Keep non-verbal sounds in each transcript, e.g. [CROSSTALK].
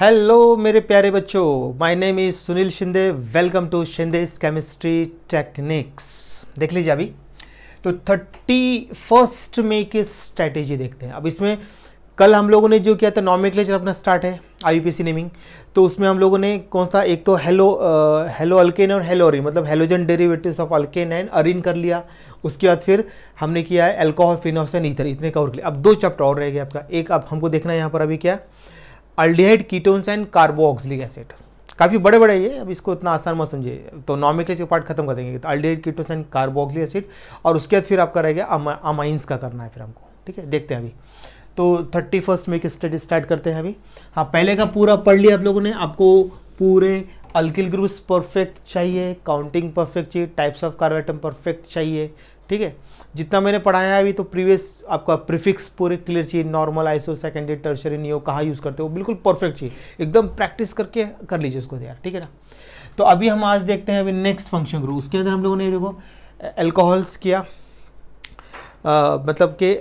Hello मेरे प्यारे बच्चों my name is Sunil Shinde welcome to Shinde chemistry techniques देख लीजिए अभी तो थर्टी फर्स्ट में की स्ट्रैटेजी देखते हैं अब इसमें कल हम लोगों ने जो किया था नॉमिक्लेचर अपना स्टार्ट है आई नेमिंग तो उसमें हम लोगों ने कौन सा एक तो हेलो हेलो अल्केन और हेलो अरिन मतलब halogen derivatives of alkane and arene कर लिया उसके बाद फिर हमने किया है एल्कोहल फिनोस एंड इथर इतने कवर लिया अब दो चैप्टर और रह गए आपका एक अब हमको देखना है यहाँ पर अभी क्या है aldehyde ketones and carboxylic acid काफ़ी बड़े बड़े ये अब इसको इतना आसान मत समझिए तो नॉमिक्लेचर पार्ट खत्म कर देंगे तो aldehyde ketones and carboxylic acid और उसके बाद फिर आपका रहेगा अमाइंस का करना है फिर हमको ठीक है देखते हैं अभी तो थर्टी फर्स्ट में एक स्टडी स्टार्ट करते हैं अभी हाँ पहले का पूरा पढ़ लिया आप लोगों ने आपको पूरे अल्किल ग्रुप्स परफेक्ट चाहिए काउंटिंग परफेक्ट चाहिए टाइप्स ऑफ कार्बोटम परफेक्ट चाहिए ठीक है जितना मैंने पढ़ाया है अभी तो प्रीवियस आपका प्रीफिक्स पूरे क्लियर चाहिए normal iso secondary tertiary neo कहाँ यूज़ करते हो बिल्कुल परफेक्ट चाहिए एकदम प्रैक्टिस करके कर लीजिए उसको तैयार ठीक है ना तो अभी हम आज देखते हैं अभी नेक्स्ट फंक्शन ग्रुप उसके अंदर हम लोगों ने देखो एल्कोहल्स किया आ, मतलब कि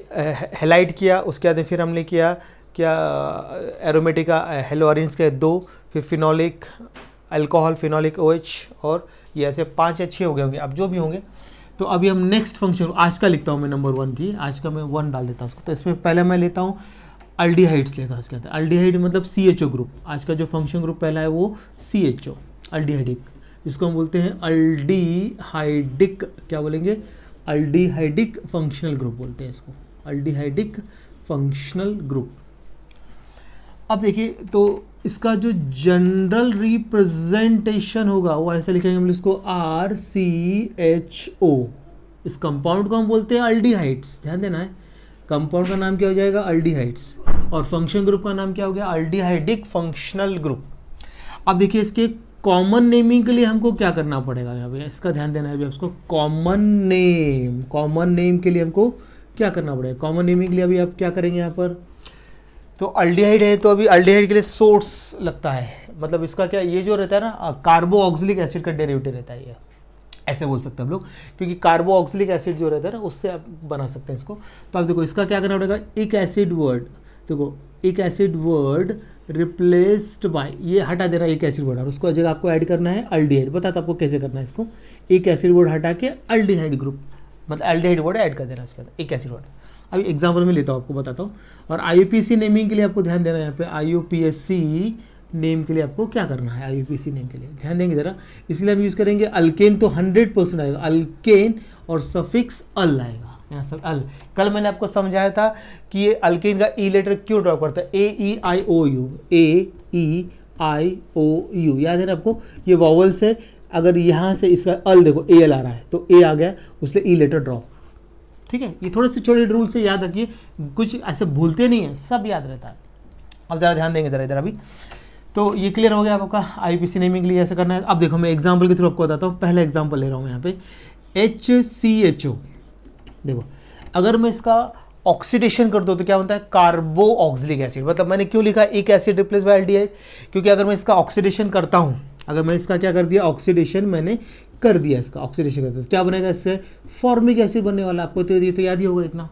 हेलाइट किया उसके बाद फिर हमने किया क्या एरोमेटिका हेलो ऑरेंज के दो फिर फिनोलिक अल्कोहल फिनोलिक ओएच और ये ऐसे पांच या छः हो गए होंगे अब जो भी होंगे तो अभी हम नेक्स्ट फंक्शन आज का लिखता हूँ मैं नंबर वन जी आज का मैं वन डाल देता हूँ उसको तो इसमें पहले मैं लेता हूँ अल्डीहाइड्स लेता हूँ इसके अंदर अल्डीहाइड मतलब सी एच ओ ग्रुप आज का जो फंक्शन ग्रुप पहला है वो सी एच ओ अल्डीहाइडिक जिसको हम बोलते हैं अल्डीहाइडिक क्या बोलेंगे अल्डीहाइडिक फंक्शनल ग्रुप बोलते हैं इसको अल्डीहाइडिक फंक्शनल ग्रुप अब देखिए तो इसका जो जनरल रिप्रेजेंटेशन होगा वो ऐसे लिखेंगे हम इसको आर सी एच ओ इस कंपाउंड को हम बोलते हैं अल्डीहाइट्स ध्यान देना है कंपाउंड का नाम क्या हो जाएगा अल्डीहाइट्स और फंक्शन ग्रुप का नाम क्या हो गया अल्डीहाइडिक फंक्शनल ग्रुप अब देखिए इसके कॉमन नेमिंग के लिए हमको क्या करना पड़ेगा यहाँ पे इसका ध्यान देना है अभी आपको कॉमन नेम कॉमन नेम के लिए हमको क्या करना पड़ेगा कॉमन नेमिंग के लिए अभी आप क्या करेंगे यहाँ पर तो अल्डीहाइड है तो अभी अल्डीहाइड के लिए सोर्स लगता है मतलब इसका क्या ये जो रहता है ना कार्बो ऑक्सिलिक एसिड का डेरिवेटिव रहता है ये ऐसे बोल सकते हैं हम लोग क्योंकि कार्बो ऑक्सिलिक एसिड जो रहता है ना उससे आप बना सकते हैं इसको तो आप देखो इसका क्या करना पड़ेगा एक एसिड वर्ड देखो एक एसिड वर्ड रिप्लेस्ड बाय ये हटा दे रहा है एक एसिड वर्ड और उसको जगह आपको ऐड करना है अल्डीहाइड बताता आपको कैसे करना है इसको एक एसिड वर्ड हटा के अल्डीहाइड ग्रुप मतलब अल्डीहाइड वर्ड ऐड कर देना उसके अंदर एक एसिड वर्ड अभी एग्जाम्पल में लेता हूँ आपको बताता हूँ और आई नेमिंग के लिए आपको ध्यान देना है यहाँ पे आई नेम के लिए आपको क्या करना है आई नेम के लिए ध्यान देंगे ज़रा इसलिए हम यूज़ करेंगे अल्केन तो हंड्रेड परसेंट आएगा अल्केन और सफिक्स अल आएगा यहाँ सर अल कल मैंने आपको समझाया था कि ये अल्केन का ई e लेटर क्यों ड्रॉप करता है ए ई आई ओ U A E I O you याद है आपको ये वॉवल्स है अगर यहाँ से इसका अल देखो ए एल आ रहा है तो ए आ गया उसने ई लेटर ड्रॉप ठीक है ये थोड़े से छोटे रूल से याद रखिए कुछ ऐसे भूलते नहीं है सब याद रहता है अब ज़रा ध्यान देंगे ज़रा इधर अभी तो ये क्लियर हो गया आपका आई पी सी नेमिंग के लिए ऐसा करना है अब देखो मैं एग्जाम्पल के थ्रू आपको बताता हूँ पहला एग्जाम्पल ले रहा हूँ यहाँ पे एच सी एच ओ देखो अगर मैं इसका ऑक्सीडेशन कर दो तो क्या बनता है कार्बो ऑक्सिलिक एसिड मतलब मैंने क्यों लिखा एक एसिड रिप्लेस बाय एल्डिहाइड क्योंकि अगर मैं इसका ऑक्सीडेशन करता हूँ अगर मैं इसका क्या कर दिया ऑक्सीडेशन मैंने कर दिया इसका ऑक्सीडेशन कर दिया तो क्या बनेगा इससे फॉर्मिक एसिड बनने वाला आपको तो ये तो याद ही होगा इतना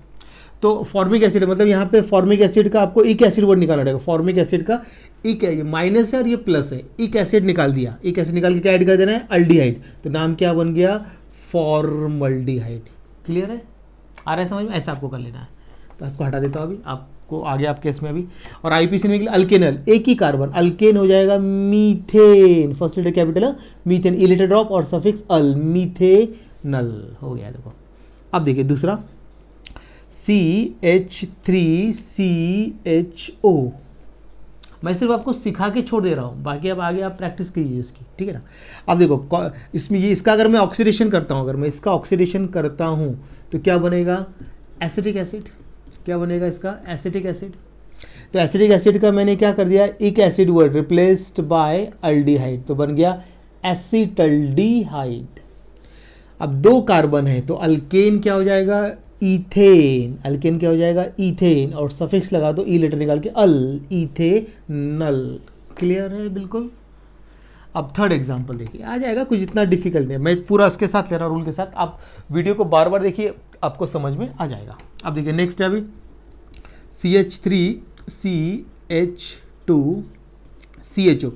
तो फॉर्मिक एसिड मतलब यहाँ पे फॉर्मिक एसिड का आपको एक एसिड वर्ड निकालना पड़ेगा फॉर्मिक एसिड का एक ये माइनस है और ये प्लस है एक एसिड निकाल दिया एक एसिड निकाल के क्या ऐड कर देना है अल्डीहाइड तो नाम क्या बन गया फॉर्मल्डिहाइड क्लियर है आ रहा है समझ में ऐसा आपको कर लेना है तो इसको हटा देता हूँ अभी आप आपको आ गया आपके इसमें अभी और आईपीसी निकले अल्केनल एक ही कार्बन अल्केन हो जाएगा मीथेन फर्स्ट लेटर कैपिटल है मीथेन ई लेटर ड्रॉप और सफिक्स अल मीथेनल हो गया देखो अब देखिए दूसरा C H three C H O मैं सिर्फ आपको सिखा के छोड़ दे रहा हूँ बाकी अब आगे आप प्रैक्टिस कीजिए इसकी ठीक है ना अब देखो इसमें ये इसका अगर मैं ऑक्सीडेशन करता हूँ अगर मैं इसका ऑक्सीडेशन करता हूँ तो क्या बनेगा एसिटिक एसिड acid. क्या बनेगा इसका एसिटिक एसिड तो एसिडिक एसिड का मैंने क्या कर दिया ic acid word replaced by aldehyde तो बन गया एसिटल्डीहाइड अब दो कार्बन है तो अल्केन क्या हो जाएगा इथेन अल्केन क्या हो जाएगा इथेन और सफिक्स लगा दो ई e लेटर निकाल के अल ईथेनल क्लियर है बिल्कुल अब थर्ड एग्जाम्पल देखिए आ जाएगा कुछ इतना डिफिकल्ट नहीं है मैं पूरा इसके साथ ले रहा हूँ रूल के साथ आप वीडियो को बार बार देखिए आपको समझ में आ जाएगा अब देखिए नेक्स्ट है अभी C H three C H two C H O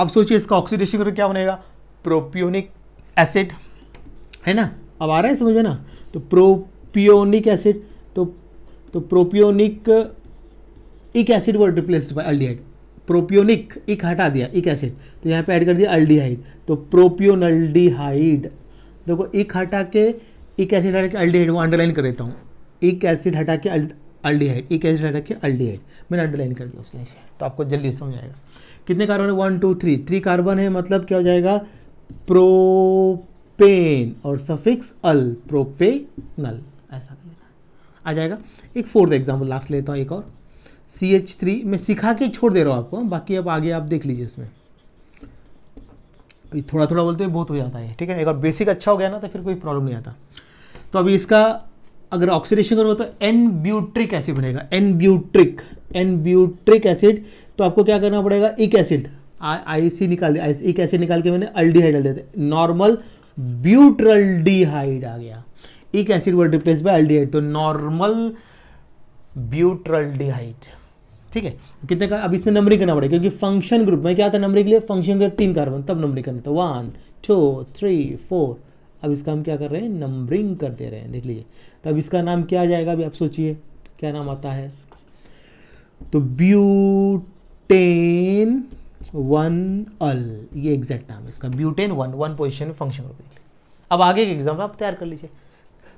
अब सोचिए इसका ऑक्सीडेशन करके क्या बनेगा प्रोपियोनिक एसिड है ना अब आ रहा है समझ ना तो प्रोपियोनिक एसिड तो तो propionic ic acid word replaced by aldehyde propionic ic हटा दिया एक एसिड तो यहाँ पे ऐड कर दिया अल्डिहाइड तो प्रोपियोनल्डिहाइड देखो इक हटा के एक एसिड हटा के अल्डिहाइड वो अंडरलाइन कर देता हूँ एक एसिड हटा के अल्डीहाइड एक एसिड हटा के अल्डीहाइड मैंने अंडरलाइन कर दिया उसके नीचे तो आपको जल्दी समझ आएगा कितने कार्बन है one two three three carbon है मतलब क्या हो जाएगा प्रोपेन और सफिक्स अल प्रोपेनल ऐसा आ जाएगा एक फोर्थ एग्जाम्पल लास्ट लेता हूँ एक और सी एच थ्री मैं सिखा के छोड़ दे रहा हूँ आपको बाकी अब आगे आप देख लीजिए इसमें थोड़ा थोड़ा बोलते हैं बहुत हो जाता है ठीक है एक बार बेसिक अच्छा हो गया ना तो फिर कोई प्रॉब्लम नहीं आता तो अभी इसका अगर ऑक्सीडेशन करोगे तो एन ब्यूट्रिक एसिड बनेगा n butyric n butyric acid तो आपको क्या करना पड़ेगा एक एसिड आईसी निकाल दिया एक एसिड निकाल के मैंने अल्डीहाइड डाल देते नॉर्मल ब्यूट्रल्डीहाइड आ गया ic acid word replace by aldehyde तो नॉर्मल ब्यूट्रल्डीहाइड ठीक है कितने का अब इसमें नंबरिंग करना पड़ेगा क्योंकि फंक्शन ग्रुप में क्या था नंबरिंग के लिए फंक्शन ग्रुप तीन कार्बन तब नंबरिंग करना था वन टू थ्री फोर अब इसका हम क्या कर रहे हैं नंबरिंग कर दे रहे हैं देख लीजिए तो अब इसका नाम क्या आ जाएगा अभी आप सोचिए क्या नाम आता है तो ब्यूटेन वन अल ये एग्जैक्ट नाम है इसका ब्यूटेन वन वन पोजिशन में फंक्शन होगा अब आगे के एग्जाम्पल आप तैयार कर लीजिए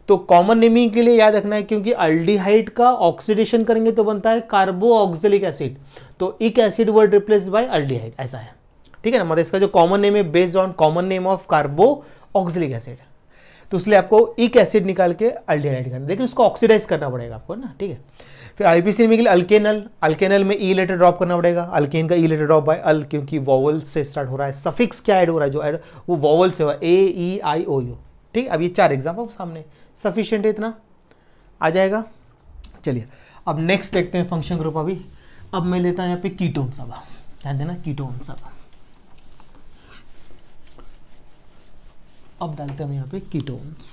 तो कॉमन नेमिंग के लिए याद रखना है क्योंकि अल्डीहाइड का ऑक्सीडेशन करेंगे तो बनता है कार्बो कार्बोऑक्सिलिक एसिड तो ic acid word replace by aldehyde ऐसा है ठीक है ना मतलब इसका जो कॉमन नेम है based on common name of carboxylic acid तो इसलिए आपको एक एसिड निकाल के अल्डिहाइड करना लेकिन उसको ऑक्सीडाइज करना पड़ेगा आपको ना ठीक है फिर आई पी निकले अल्केनल अल्केनल में ई लेटर ड्रॉप करना पड़ेगा अल्केन का e letter drop by al क्योंकि वॉवल से स्टार्ट हो रहा है सफिक्स क्या ऐड हो रहा है जो ऐड वो वॉवल से हुआ ए ई आई ओ यू ठीक अब ये चार एग्जाम्पल सामने सफिशियंट है इतना आ जाएगा चलिए अब नेक्स्ट देखते हैं फंक्शन ग्रुप अभी अब मैं लेता हूँ यहाँ पे कीटोन सभा ध्यान देना कीटोन सभा अब डालते हैं हम यहाँ पे कीटोन्स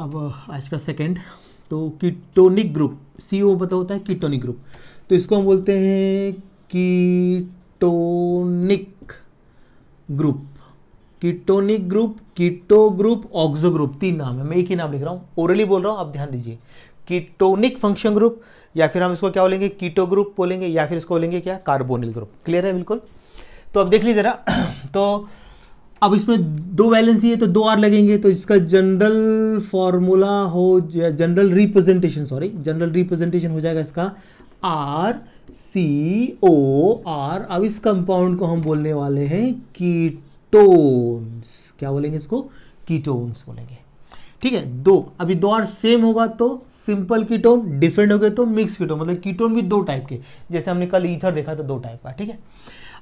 अब आज का सेकंड तो कीटोनिक ग्रुप सी ओ पता होता है कीटोनिक ग्रुप तो इसको हम बोलते हैं ketonic group ketonic group keto group oxo group तीन नाम है मैं एक ही नाम लिख रहा हूँ ओरली बोल रहा हूँ आप ध्यान दीजिए कीटोनिक फंक्शन ग्रुप या फिर हम इसको क्या बोलेंगे कीटो ग्रुप बोलेंगे या फिर इसको बोलेंगे क्या कार्बोनिल ग्रुप क्लियर है बिल्कुल तो अब देख लीजिए जरा [CLEARS THROAT] तो अब इसमें दो बैलेंस ही है तो दो आर लगेंगे तो इसका जनरल फॉर्मूला हो general representation sorry general representation हो जाएगा इसका आर सी ओ आर अब इस कंपाउंड को हम बोलने वाले हैं कीटोन्स क्या बोलेंगे इसको कीटोन्स बोलेंगे ठीक है दो अभी दो आर सेम होगा तो सिंपल कीटोन डिफरेंट हो गए तो मिक्स कीटोन मतलब कीटोन भी दो टाइप के जैसे हमने कल ईथर देखा था दो टाइप का ठीक है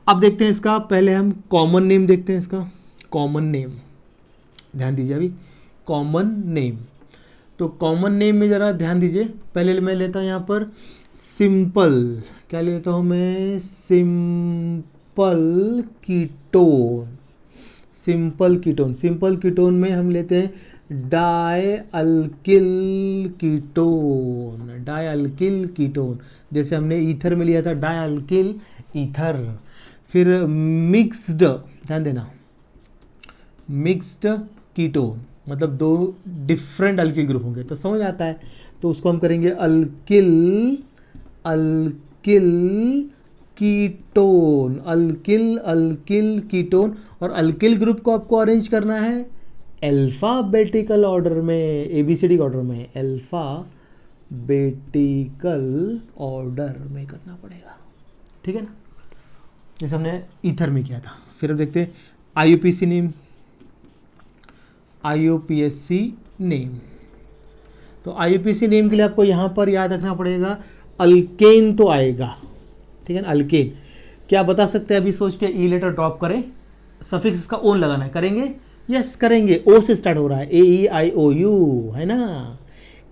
अब देखते हैं इसका पहले हम कॉमन नेम देखते हैं इसका कॉमन नेम ध्यान दीजिए अभी कॉमन नेम तो कॉमन नेम में ज़रा ध्यान दीजिए पहले मैं लेता हूँ यहाँ पर सिंपल क्या लेता हूँ मैं simple ketone simple ketone simple ketone में हम लेते हैं di alkyl ketone di alkyl ketone जैसे हमने ईथर में लिया था डाई अल्किल ईथर फिर मिक्स्ड ध्यान देना मिक्स्ड कीटोन मतलब दो डिफरेंट अल्किल ग्रुप होंगे तो समझ आता है तो उसको हम करेंगे alkyl alkyl ketone alkyl alkyl ketone और अल्किल ग्रुप को आपको अरेंज करना है अल्फ़ाबेटिकल ऑर्डर में ए बी सी डी के ऑर्डर में अल्फ़ा बेटिकल ऑर्डर में करना पड़ेगा ठीक है ना जैसे हमने ईथर में किया था फिर अब देखते हैं आई नेम सी नेम तो सी नेम के लिए आपको यहाँ पर याद रखना पड़ेगा अल्केन तो आएगा ठीक है ना अल्केन क्या बता सकते हैं अभी सोच के ई लेटर ड्रॉप करें सफिक्स इसका ओन लगाना है करेंगे यस करेंगे ओ से स्टार्ट हो रहा है ए ई आई ओ यू है ना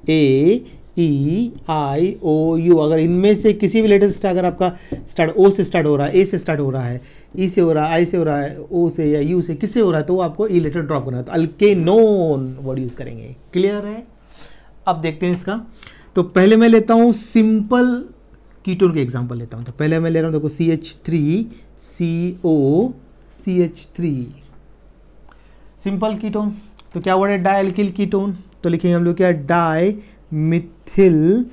ए ई आई ओ यू अगर इनमें से किसी भी लेटर से अगर आपका स्टार्ट ओ से स्टार्ट हो रहा है ए से स्टार्ट हो रहा है ई e से हो रहा है आई से हो रहा है ओ से या यू से किससे हो रहा है तो वो आपको ई लेटर ड्रॉप करना है तो नोन वर्ड यूज़ करेंगे क्लियर है अब देखते हैं इसका तो पहले मैं लेता हूँ सिंपल कीटोन के एग्जाम्पल लेता हूँ तो पहले मैं ले रहा हूँ देखो C H three C O C H three simple ketone तो क्या वर्ड है डायल्किल कीटोन तो लिखेंगे हम लोग क्या डाई मिथिल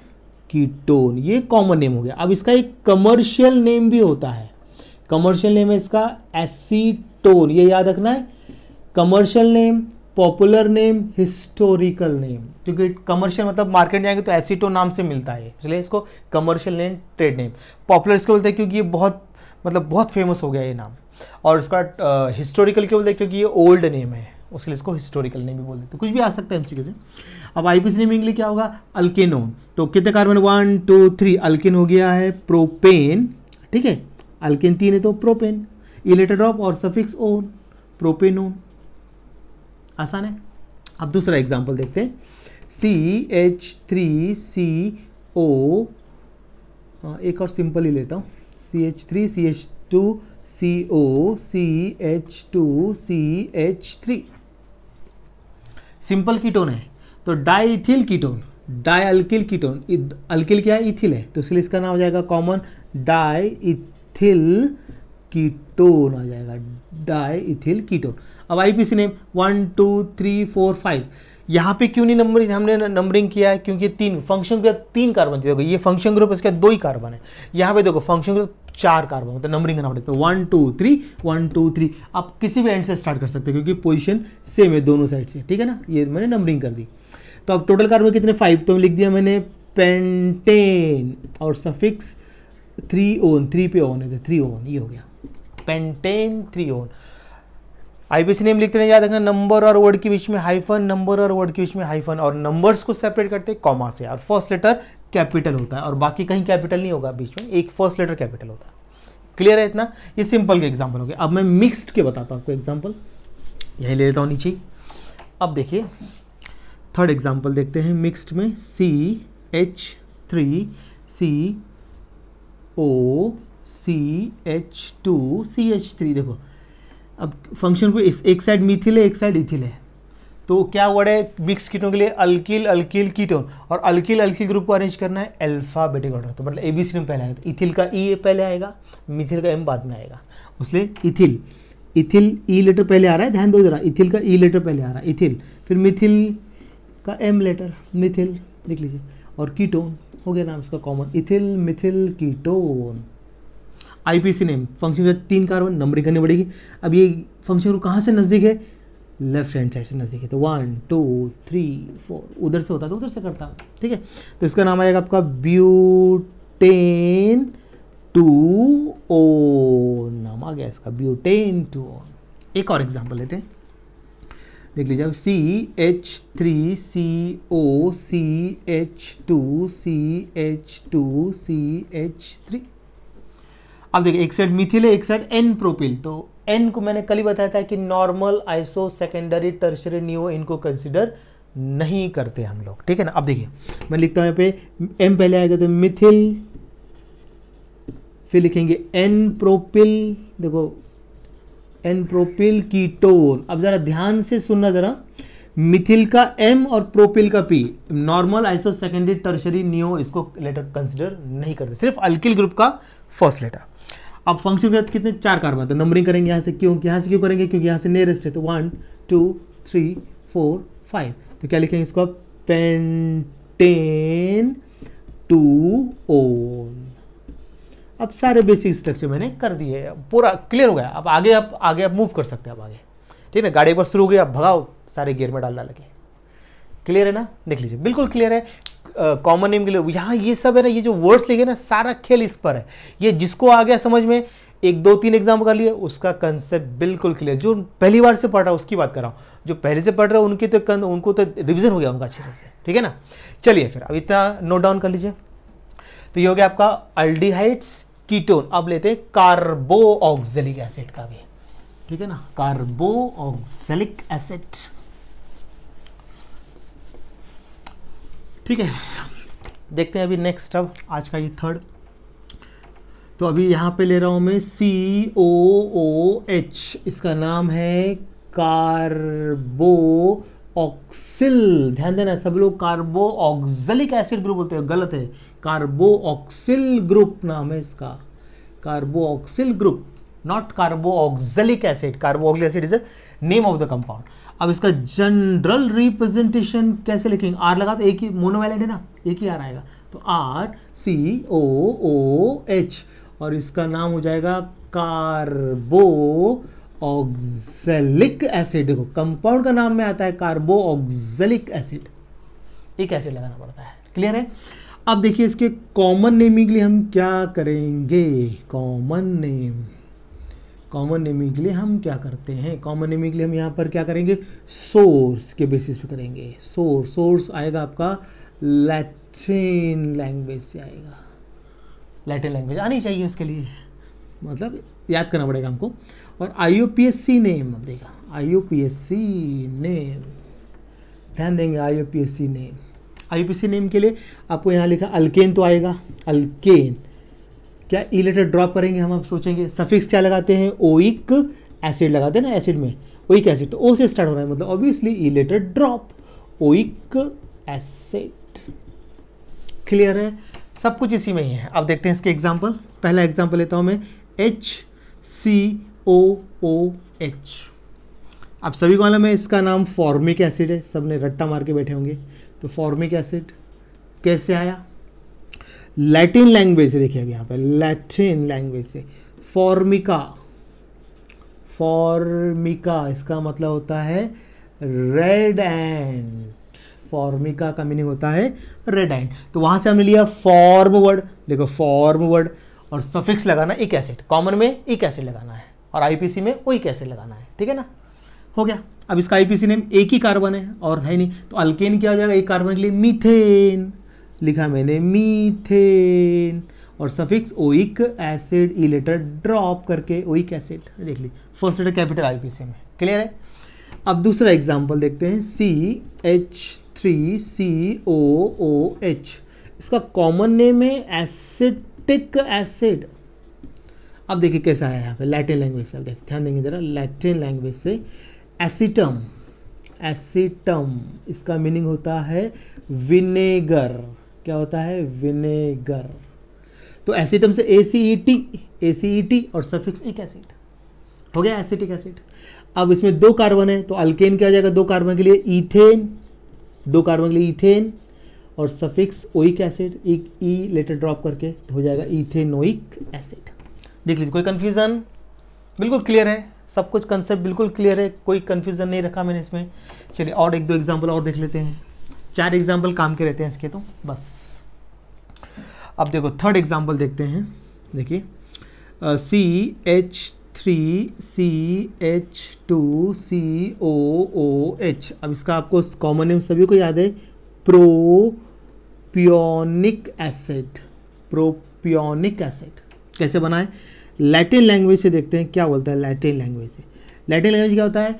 कीटोन ये कॉमन नेम हो गया अब इसका एक कमर्शियल नेम भी होता है कमर्शियल नेम है इसका एसीटोन ये याद रखना है commercial name popular name historical name क्योंकि कमर्शियल मतलब मार्केट जाएंगे तो एसीटोन नाम से मिलता है इसलिए इसको commercial name trade name popular इसको बोलते हैं क्योंकि ये बहुत मतलब बहुत फेमस हो गया ये नाम और इसका हिस्टोरिकल क्यों बोलते हैं क्योंकि ये ओल्ड नेम है उसके लिए इसको हिस्टोरिकल नेम भी बोल देते तो कुछ भी आ सकता है एमसीक्यू से अब आईपीसी नेम इंग्लिश क्या होगा अल्केनोन तो कितने carbon one two three alkane हो गया है प्रोपेन ठीक है अल्किन तीन है तो प्रोपेन इलेटेड ऑफ और सफिक्स ओन प्रोपेनोन आसान है अब दूसरा एग्जाम्पल देखते हैं सी एच थ्री सी ओ एक और सिंपल ही लेता हूँ C H three C H two C O C H two C H three simple ketone है तो diethyl ketone di alkyl ketone alkyl क्या है इथिल है तो इसलिए इसका नाम हो जाएगा कॉमन डाई इथिल कीटोन आ जाएगा इथिल कीटोन अब IPC name one two three four five यहाँ पे क्यों नहीं नंबर हमने नंबरिंग किया है क्योंकि तीन फंक्शन ग्रुप तीन कार्बन देखो ये फंक्शन ग्रुप इसके दो ही कार्बन है यहाँ पे देखो फंक्शन ग्रुप चार कार्बन होता है नंबरिंग करना पड़ेगा one two three one two three आप किसी भी एंड से स्टार्ट कर सकते हो क्योंकि पोजिशन सेम है दोनों साइड से ठीक है ना ये मैंने नंबरिंग कर दी तो अब टोटल कार्बन कितने फाइव तो लिख दिया मैंने पेंटेन और सफिक्स थ्री ओन थ्री पे ओन है तो थ्री ओन ये हो गया pentane three one IPC name लिखते हैं याद रखना नंबर और वर्ड के बीच में हाइफन नंबर और वर्ड के बीच में हाइफन और नंबर्स को सेपरेट करते हैं कॉमा से और फर्स्ट लेटर कैपिटल होता है और बाकी कहीं कैपिटल नहीं होगा बीच में एक फर्स्ट लेटर कैपिटल होता है क्लियर है इतना ये सिंपल के एग्जाम्पल हो गया अब मैं मिक्सड के बताता हूँ आपको एग्जाम्पल यही ले लेता हूँ नीचे अब देखिए थर्ड एग्जाम्पल देखते हैं मिक्सड में C H three C O C H two C H three देखो अब फंक्शन को इस एक साइड मिथिल है एक साइड इथिल है तो क्या वर्ड है मिक्स कीटों के लिए अल्किल अल्किल कीटोन और अल्किल अल्किल ग्रुप को अरेंज करना है अल्फाबेटिक ऑर्डर तो मतलब ए बी सी में पहले आएगा इथिल का ई e पहले आएगा मिथिल का एम बाद में आएगा उसलिए इथिल इथिल ई लेटर पहले आ रहा है ध्यान दो जरा इथिल का ई e लेटर पहले आ रहा है इथिल फिर मिथिल का एम लेटर मिथिल लिख लीजिए और कीटोन हो गया नाम इसका common ethyl methyl ketone IPC name function के तीन कार्बन नंबरिंग करनी पड़ेगी अब ये फंक्शन ग्रुप कहाँ से नज़दीक है लेफ्ट हैंड साइड से नज़दीक है तो वन टू थ्री फोर उधर से होता तो उधर से करता ठीक है तो इसका नाम आएगा आपका ब्यूटेन टू ओ नाम आ गया इसका ब्यूटेन टू ओन एक और एग्जाम्पल लेते हैं देख लीजिए अब C H three C O C H two C H two C H three अब देखिए एक साइड मिथिल है एक साइड एन प्रोपिल तो एन को मैंने कल ही बताया था कि normal iso secondary tertiary neo इनको कंसिडर नहीं करते हम लोग ठीक है ना अब देखिए मैं लिखता हूं यहाँ पे एम पहले आएगा तो मिथिल फिर लिखेंगे एन प्रोपिल देखो एनप्रोपिल प्रोपिल कीटोन अब ज़रा ध्यान से सुनना ज़रा मिथिल का एम और प्रोपिल का P normal iso secondary tertiary neo इसको लेटर कंसिडर नहीं करते सिर्फ अल्किल ग्रुप का फर्स्ट लेटर अब फंक्शन के कितने चार कार्बन तो नंबरिंग करेंगे यहाँ से क्यों यहाँ से क्यों करेंगे क्योंकि यहाँ से नियरेस्ट है तो one two three four five तो क्या लिखेंगे इसको पेंटेन टू ओन अब सारे बेसिक स्ट्रक्चर मैंने कर दिए पूरा क्लियर हो गया अब आगे आप आगे आप मूव कर सकते हैं आप आगे ठीक है गाड़ी पर शुरू हो गया आप भगाओ सारे गियर में डालना लगे क्लियर है ना देख लीजिए बिल्कुल क्लियर है कॉमन नेम के लिए यहाँ ये सब है ना ये जो वर्ड्स लिखे ना सारा खेल इस पर है ये जिसको आ गया समझ में एक दो तीन एग्जाम कर लिए उसका कंसेप्ट बिल्कुल क्लियर जो पहली बार से पढ़ रहा है उसकी बात कर रहा हूँ जो पहले से पढ़ रहा है उनके तो कन, उनको तो रिविजन हो गया उनका अच्छे से ठीक है ना चलिए फिर अब इतना नोट डाउन कर लीजिए तो ये हो गया आपका अल्डीहाइड्स कीटोन अब लेते हैं कार्बो ऑक्सलिक एसिड का भी ठीक है ना कार्बो ऑक्सलिक एसिड ठीक है देखते हैं अभी नेक्स्ट अब आज का ये थर्ड तो अभी यहां पे ले रहा हूं मैं सी ओ ओ एच इसका नाम है कार्बो ऑक्सिल ध्यान देना सब लोग कार्बो ऑक्सलिक एसिड ग्रुप बोलते हैं गलत है ऑक्सिल ग्रुप नाम है इसका oxyl group not carboxylic acid carboxylic acid is a name of the compound अब इसका जनरल रिप्रेजेंटेशन कैसे लिखेंगे आर लगा तो एक ही मोनोवैलेंट है ना एक ही आर आएगा तो R C O O H और इसका नाम हो जाएगा कार्बो ऑक्सलिक एसिड देखो कंपाउंड का नाम में आता है carboxylic acid ic acid लगाना पड़ता है क्लियर है अब देखिए इसके कॉमन नेमिंग के लिए हम क्या करेंगे कॉमन नेम कॉमन नेमिंग के लिए हम क्या करते हैं कॉमन नेमिंग के लिए हम यहाँ पर क्या करेंगे सोर्स के बेसिस पे करेंगे सोर्स सोर्स आएगा आपका लैटिन लैंग्वेज से आएगा लैटिन लैंग्वेज आनी चाहिए उसके लिए मतलब याद करना पड़ेगा हमको और आई नेम अब देखा आई नेम ध्यान देंगे आई नेम आईपीसी नेम के लिए आपको यहाँ लिखा अल्केन तो आएगा अल्केन क्या ई लेटर ड्रॉप करेंगे हम आप सोचेंगे सफिक्स क्या लगाते हैं ओइक एसिड लगाते हैं ना एसिड में ओइक एसिड तो ओ से स्टार्ट हो रहा है मतलब obviously e letter drop oic acid clear है सब कुछ इसी में ही है अब देखते हैं इसके एग्जाम्पल पहला एग्जाम्पल लेता हूँ मैं H C O O H अब सभी को मालूम है इसका नाम फॉर्मिक एसिड है सब ने रट्टा मार के बैठे होंगे तो फॉर्मिक एसिड कैसे आया लैटिन लैंग्वेज से देखिए अब यहाँ पर लैटिन लैंग्वेज से फॉर्मिका फॉर्मिका इसका मतलब होता है रेड एंड फॉर्मिका का मीनिंग होता है रेड एंड तो वहां से हमने लिया फॉर्म वर्ड देखो फॉर्म वर्ड और सफिक्स लगाना एक एसिड कॉमन में एक एसिड लगाना है और आईपीसी में वो एक लगाना है ठीक है ना हो गया अब इसका आईपीसी नेम एक ही कार्बन है और है नहीं तो अल्केन क्या हो जाएगा एक कार्बन के लिए मीथेन लिखा मैंने मीथेन और suffix oic acid e letter drop करके ओइक एसिड देख ली फर्स्ट लेटर कैपिटल आईपीसी में क्लियर है अब दूसरा एग्जाम्पल देखते हैं C H three C O O H इसका कॉमन नेम है एसिटिक एसिड अब देखिए कैसा है यहाँ पे लैटिन लैंग्वेज से देख ध्यान देंगे ज़रा लैटिन लैंग्वेज से एसिटम एसिटम इसका मीनिंग होता है विनेगर क्या होता है विनेगर तो एसिटम से A C E T A C E T और सफिक्स एक एसिड हो गया एसिटिक एसिड अब इसमें दो कार्बन है तो अल्केन क्या हो जाएगा दो कार्बन के लिए इथेन दो कार्बन के लिए इथेन और सफिक्स ओइक एसिड एक ई लेटर ड्रॉप करके तो हो जाएगा इथेनोइक एसिड देख लीजिए कोई कंफ्यूजन बिल्कुल क्लियर है सब कुछ कंसेप्ट बिल्कुल क्लियर है कोई कन्फ्यूज़न नहीं रखा मैंने इसमें चलिए और एक दो एग्जाम्पल और देख लेते हैं चार एग्जाम्पल काम के रहते हैं इसके तो बस अब देखो थर्ड एग्जाम्पल देखते हैं देखिए C H three C H two C O O H अब इसका आपको कॉमन नेम सभी को याद है प्रोप्योनिक एसिड प्रोप्योनिक एसिड कैसे बनाए लैटिन लैंग्वेज से देखते हैं क्या बोलता है लैटिन लैंग्वेज से लैटिन लैंग्वेज क्या होता है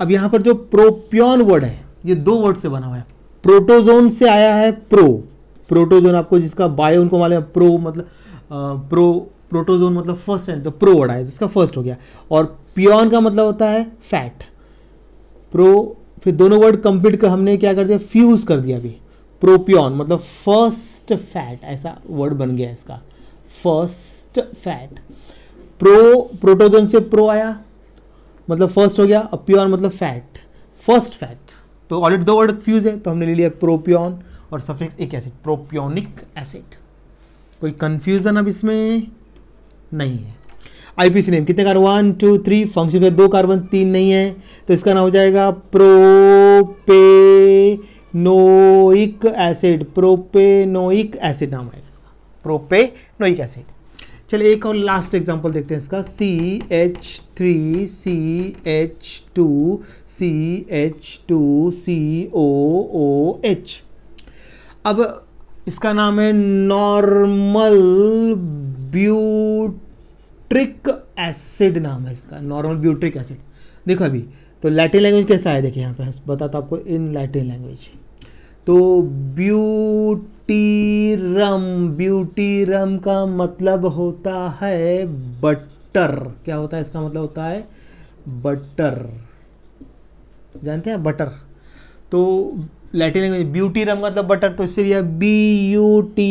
अब यहां पर जो प्रोप्योन वर्ड है ये दो वर्ड से बना हुआ है प्रोटोजोन से आया है प्रो प्रोटोजोन आपको जिसका बायो उनको मालूम है प्रो मतलब प्रो प्रोटोजोन मतलब फर्स्ट है तो प्रो वर्ड आया जिसका फर्स्ट हो गया और प्योन का मतलब होता है फैट प्रो फिर दोनों वर्ड कंप्लीट कर हमने क्या कर दिया फ्यूज कर दिया अभी प्रोप्योन मतलब फर्स्ट फैट ऐसा वर्ड बन गया इसका first first fat pro protogen से प्रो आया मतलब फर्स्ट हो गया अप्योन मतलब फैट फर्स्ट फैट तो ऑलरेडी दो वर्ड फ्यूज है तो हमने ले लिया प्रोप्योन और suffix ic acid propionic acid कोई कंफ्यूजन अब इसमें नहीं है आईपीसी नेम कितने carbon one two three function के दो कार्बन तीन नहीं है तो इसका नाम हो जाएगा प्रोपेनोइक एसिड प्रोपेनोइक एसिड नाम आएगा इसका प्रोपेनोइक एसिड चलिए एक और लास्ट एग्जांपल देखते हैं इसका C H three C H two C H two C O O H अब इसका नाम है नॉर्मल ब्यूट्रिक एसिड नाम है इसका नॉर्मल ब्यूट्रिक एसिड देखो अभी तो लैटिन लैंग्वेज कैसा है देखिए यहाँ पे बताता तो आपको इन लैटिन लैंग्वेज तो ब्यूटीरम ब्यूटीरम का मतलब होता है बटर क्या होता है इसका मतलब होता है बटर जानते हैं बटर तो लैटिन लैंग्वेज ब्यूटी रम का मतलब बटर तो इससे लिया B U T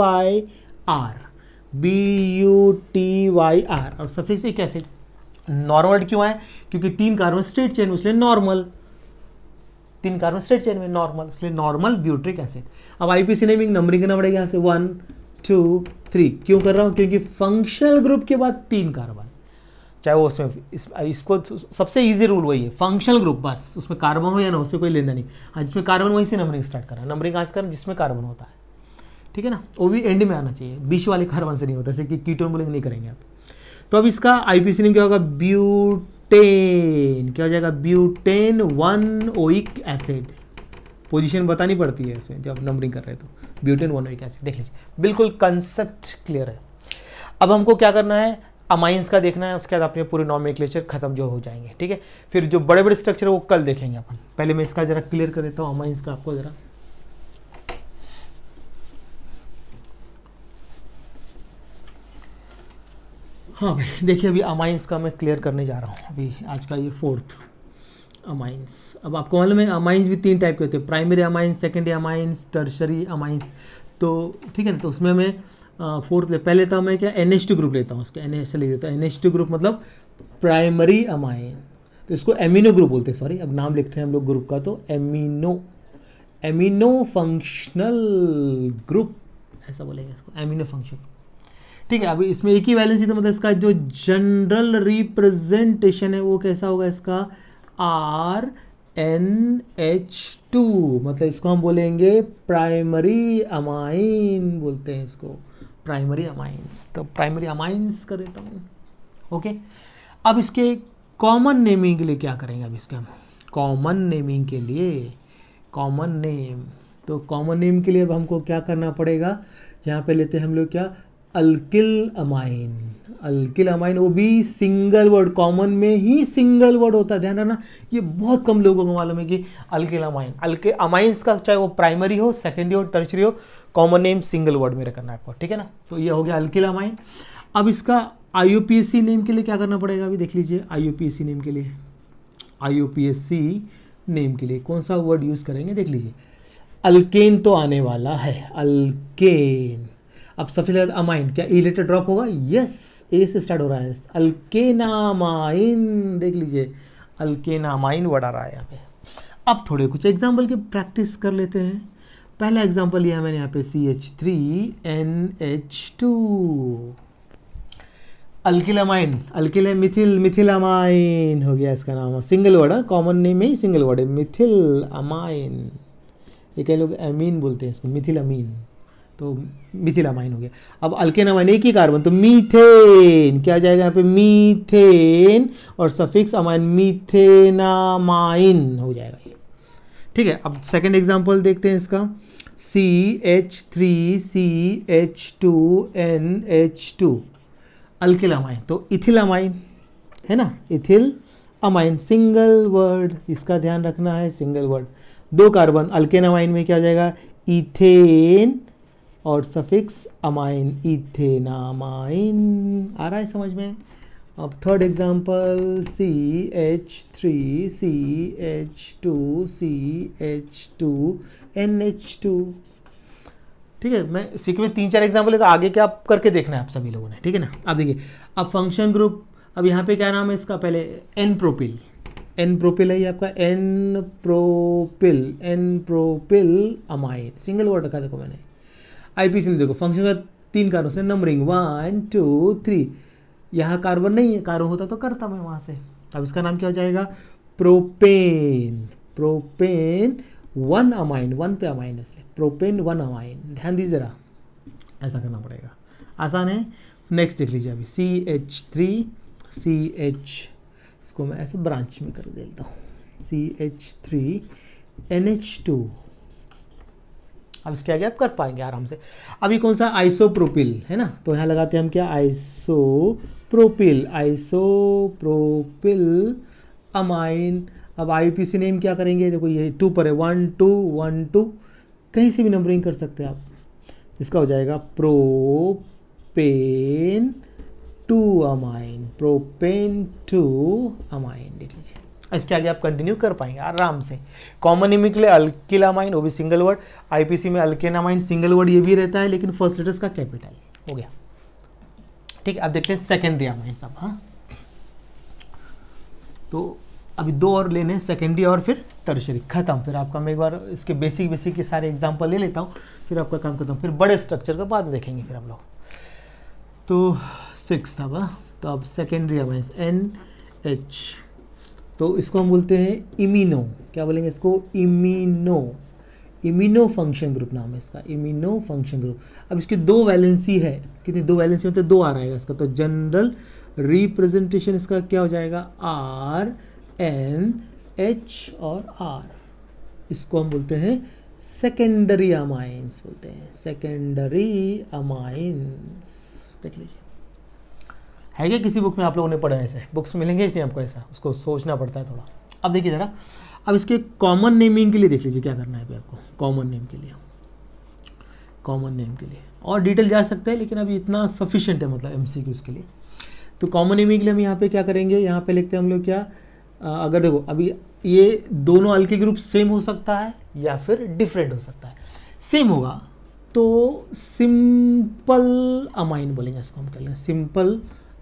Y R B U T Y R और सफेद से कैसे नॉर्मल क्यों है क्योंकि तीन कार्बन स्ट्रेट चेन उसने नॉर्मल तीन कार्बन स्ट्रेट चेन में नॉर्मल इसलिए नॉर्मल ब्यूट्रिक एसिड अब आईपीसी ने भी नंबरिंग करना पड़ेगा यहाँ से वन टू थ्री क्यों कर रहा हूँ क्योंकि फंक्शनल ग्रुप के बाद तीन कार्बन चाहे वो उसमें इस, इसको तो सबसे ईजी रूल वही है फंक्शनल ग्रुप बस उसमें कार्बन हो या ना उससे कोई लेना नहीं हाँ जिसमें कार्बन वहीं से नंबरिंग स्टार्ट करना नंबरिंग आज कर जिसमें कार्बन होता है ठीक है ना वो भी एंड में आना चाहिए बीच वाले कार्बन से नहीं होता जैसे कि कीटोन बुलिंग नहीं करेंगे आप तो अब इसका आई पी नेम क्या होगा ब्यूट ब्यूटेन क्या हो जाएगा butane one oic acid position बतानी पड़ती है इसमें जब नंबरिंग कर रहे हैं तो ब्यूटेन वन ओइक एसिड देख लीजिए बिल्कुल कंसेप्ट क्लियर है अब हमको क्या करना है अमाइंस का देखना है उसके बाद अपने पूरे नॉमिक्लेचर खत्म जो हो जाएंगे ठीक है फिर जो बड़े बड़े स्ट्रक्चर है वो कल देखेंगे अपन पहले मैं इसका जरा क्लियर कर देता हूँ अमाइंस का आपको जरा हाँ भाई देखिए अभी अमाइंस का मैं क्लियर करने जा रहा हूँ अभी आज का ये फोर्थ अमाइंस अब आपको मालूम है अमाइंस भी तीन टाइप के होते हैं primary amines secondary amines tertiary amines तो ठीक है ना तो उसमें मैं फोर्थ ले पहले तो मैं क्या एन एच टू ग्रुप लेता हूँ उसके एन एच ले देता हूँ एन एच टू ग्रुप मतलब प्राइमरी अमाइन तो इसको एमिनो ग्रुप बोलते हैं सॉरी अब नाम लिखते हैं हम लोग ग्रुप का तो एमिनो एमिनो फंक्शनल ग्रुप ऐसा बोलेंगे इसको एमिनो फंक्शन ठीक है अभी इसमें एक ही ही तो मतलब इसका जो जनरल रिप्रेजेंटेशन है वो कैसा होगा इसका आर एन एच टू मतलब इसको हम बोलेंगे प्राइमरी अमाइन बोलते हैं इसको प्राइमरी अमाइंस तो प्राइमरी अमाइंस कर देता हूँ ओके अब इसके कॉमन नेमिंग के लिए क्या करेंगे अब इसके हम कॉमन नेमिंग के लिए कॉमन नेम तो कॉमन नेम के लिए अब हमको क्या करना पड़ेगा यहाँ पे लेते हैं हम लोग क्या अल्किल अमाइन अल्किल अमाइन वो भी सिंगल वर्ड कॉमन में ही सिंगल वर्ड होता है ध्यान रखना ये बहुत कम लोगों को मालूम है कि अल्किल अमाइन अल्के अमाइंस का चाहे वो प्राइमरी हो सेकेंडरी हो टर्चरी हो कॉमन नेम सिंगल वर्ड में रखना है आपको ठीक है ना तो ये हो गया अल्किल अमाइन अब इसका आई नेम के लिए क्या करना पड़ेगा अभी देख लीजिए आई नेम के लिए आई नेम के लिए कौन सा वर्ड यूज़ करेंगे देख लीजिए अल्केन तो आने वाला है अल्केन अब सबसे ज्यादा अमाइन क्या ई लेटर ड्रॉप होगा यस ए से स्टार्ट हो रहा है अल्केनामाइन देख लीजिए अल्केनामाइन वर्ड आ रहा है यहाँ पे अब थोड़े कुछ एग्जाम्पल की प्रैक्टिस कर लेते हैं पहला एग्जाम्पल लिया मैंने यहाँ पे C H three N H two alkylamine alkyl methyl methylamine हो गया इसका नाम सिंगल वर्ड है कॉमन नेम में ही सिंगल वर्ड है मिथिल अमाइन ये कई लोग अमीन बोलते हैं इसको मिथिल अमीन तो मिथिलामाइन हो गया अब अल्केनामाइन एक ही कार्बन तो मीथेन क्या जाएगा यहाँ पे मीथेन और सफिक्स अमाइन मिथेनामाइन हो जाएगा ये ठीक है अब सेकंड एग्जांपल देखते हैं इसका C H three C H two N H two alkylamine तो इथिलामाइन है ना इथिल अमाइन सिंगल वर्ड इसका ध्यान रखना है सिंगल वर्ड दो कार्बन अल्केनामाइन में क्या हो जाएगा इथेन और सफिक्स अमाइन इथेनामाइन आ रहा है समझ में अब third example C H three C H two C H two N H two ठीक है मैं सीख में तीन चार एग्जाम्पल है तो आगे क्या करके देखना है आप सभी लोगों ने ठीक है ना आप देखिए अब फंक्शन ग्रुप अब यहाँ पे क्या नाम है इसका पहले एन प्रोपिल एन प्रोपिल है ये आपका n propyl N propyl amine single word रखा देखो मैंने आई पी सी देखो फंक्शन का तीन कारों से नंबरिंग वन टू थ्री यहाँ कार्बन नहीं है कार्बन होता तो करता मैं वहाँ से अब इसका नाम क्या हो जाएगा propane propane one amine one पे अमाइन इसलिए प्रोपेन वन अमाइन ध्यान दीजिए जरा ऐसा करना पड़ेगा आसान है नेक्स्ट देख लीजिए अभी C H three C H इसको मैं ऐसे ब्रांच में कर देता हूँ C H three N H two अब इसके आगे आप कर पाएंगे आराम से अभी कौन सा आइसोप्रोपिल है ना तो यहाँ लगाते हैं हम क्या आइसोप्रोपिल आइसोप्रोपिल अमाइन अब आईपीसी नेम क्या करेंगे देखो ये टू पर है वन टू वन टू कहीं से भी नंबरिंग कर सकते हैं आप इसका हो जाएगा propane two amine propane two amine देख लीजिए इसके आगे आप कंटिन्यू कर पाएंगे आराम से e कॉमन ही लिए अल्किलामाइन वो भी सिंगल वर्ड आईपीसी में अल्केनामाइन सिंगल वर्ड ये भी रहता है लेकिन फर्स्ट लेटर्स का कैपिटल हो गया ठीक है अब देखते हैं सेकेंडरी अमाइन सब हाँ तो अभी दो और लेने सेकेंडरी और फिर टर्शरी खत्म फिर आपका मैं एक बार इसके बेसिक बेसिक के सारे एग्जाम्पल ले लेता हूँ फिर आपका काम करता हूँ फिर बड़े स्ट्रक्चर का बाद देखेंगे फिर हम लोग तो सिक्स था वह हाँ। तो अब सेकेंडरी अमाइंस एन एच तो इसको हम बोलते हैं इमिनो क्या बोलेंगे इसको इमिनो इमिनो फंक्शन ग्रुप नाम है इसका इमिनो फंक्शन ग्रुप अब इसकी दो वैलेंसी है कितनी दो वैलेंसी होते हैं तो दो आ रहेगा इसका तो जनरल रिप्रेजेंटेशन इसका क्या हो जाएगा आर एन एच और आर इसको हम बोलते हैं सेकेंडरी अमाइंस बोलते हैं सेकेंडरी अमाइंस देख लीजिए है क्या किसी बुक में आप लोगों ने पढ़ा ऐसे बुक्स मिलेंगे इसलिए आपको ऐसा उसको सोचना पड़ता है थोड़ा अब देखिए ज़रा अब इसके कॉमन नेमिंग के लिए देख लीजिए क्या करना है अभी आपको कॉमन नेम के लिए कॉमन नेम के लिए और डिटेल जा सकते हैं लेकिन अभी इतना सफिशियंट है मतलब एम के लिए तो कॉमन नेमिंग के लिए हम यहाँ पे क्या करेंगे यहाँ पे लिखते हैं हम लोग क्या आ, अगर देखो अभी ये दोनों अल्के ग्रुप सेम हो सकता है या फिर डिफरेंट हो सकता है सेम होगा तो सिंपल अमाइन बोलेंगे इसको हम कह लेंगे सिंपल